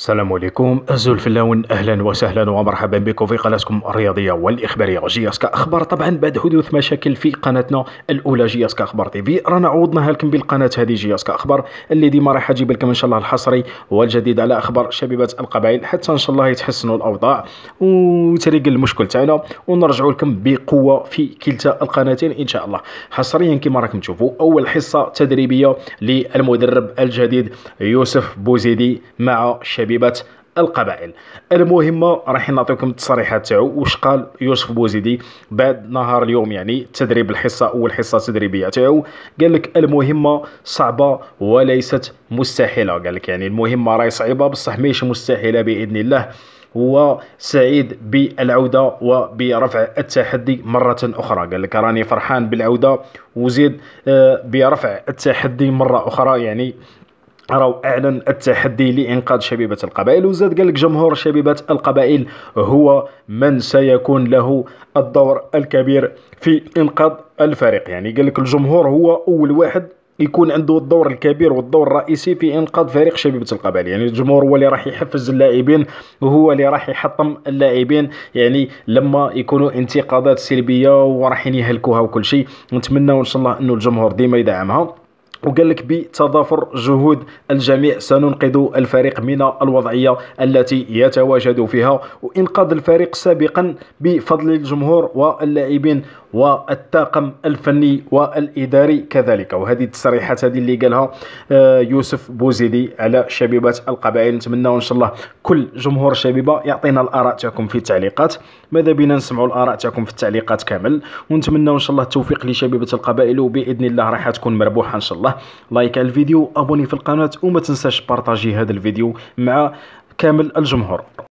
السلام عليكم اللون اهلا وسهلا ومرحبا بكم في قناتكم الرياضيه والاخباريه جي اس طبعا بعد حدوث مشاكل في قناتنا الاولى جي اس كاخبار تي في رانا عوضناها لكم بالقناه هذه جي اس اللي ديما راح تجيب لكم ان شاء الله الحصري والجديد على اخبار شبيبه القبائل حتى ان شاء الله يتحسنوا الاوضاع وتريق المشكل تاعنا ونرجعوا لكم بقوه في كلتا القناتين ان شاء الله حصريا كما راكم تشوفوا اول حصه تدريبيه للمدرب الجديد يوسف بوزيدي مع شبيبه شبيبه القبائل المهمه راح نعطيكم التصريحات تاعو واش قال يوسف بوزيدي بعد نهار اليوم يعني تدريب الحصه اول حصه تدريبيه تاعو قال لك المهمه صعبه وليست مستحيله قال لك يعني المهمه راهي صعيبه بصح ماهيش مستحيله باذن الله وسعيد بالعودة وبرفع التحدي مرة أخرى قال لك راني فرحان بالعودة وزيد آه، برفع التحدي مرة أخرى يعني راو اعلن التحدي لانقاذ شبيبه القبائل وزاد قال لك جمهور شبيبه القبائل هو من سيكون له الدور الكبير في انقاذ الفريق يعني قال لك الجمهور هو اول واحد يكون عنده الدور الكبير والدور الرئيسي في انقاذ فريق شبيبه القبائل يعني الجمهور هو اللي راح يحفز اللاعبين وهو اللي راح يحطم اللاعبين يعني لما يكونوا انتقادات سلبيه وراح يهلكوها وكل شيء نتمنى ان شاء الله انه الجمهور ديما يدعمها وقال لك بتضافر جهود الجميع سننقذ الفريق من الوضعية التي يتواجد فيها وإنقاذ الفريق سابقا بفضل الجمهور واللاعبين والطاقم الفني والإداري كذلك وهذه التصريحات هذه اللي قالها آه، يوسف بوزيدي على شبيبة القبائل نتمنى إن شاء الله كل جمهور شبيبة يعطينا الآراء تاعكم في التعليقات ماذا بنا نسمعوا الآراء تاعكم في التعليقات كامل ونتمنى إن شاء الله التوفيق لشبيبة القبائل وبإذن الله راح تكون مربوحة إن شاء الله الله لايك على الفيديو ابوني في القناه وما تنساش بارطاجي هذا الفيديو مع كامل الجمهور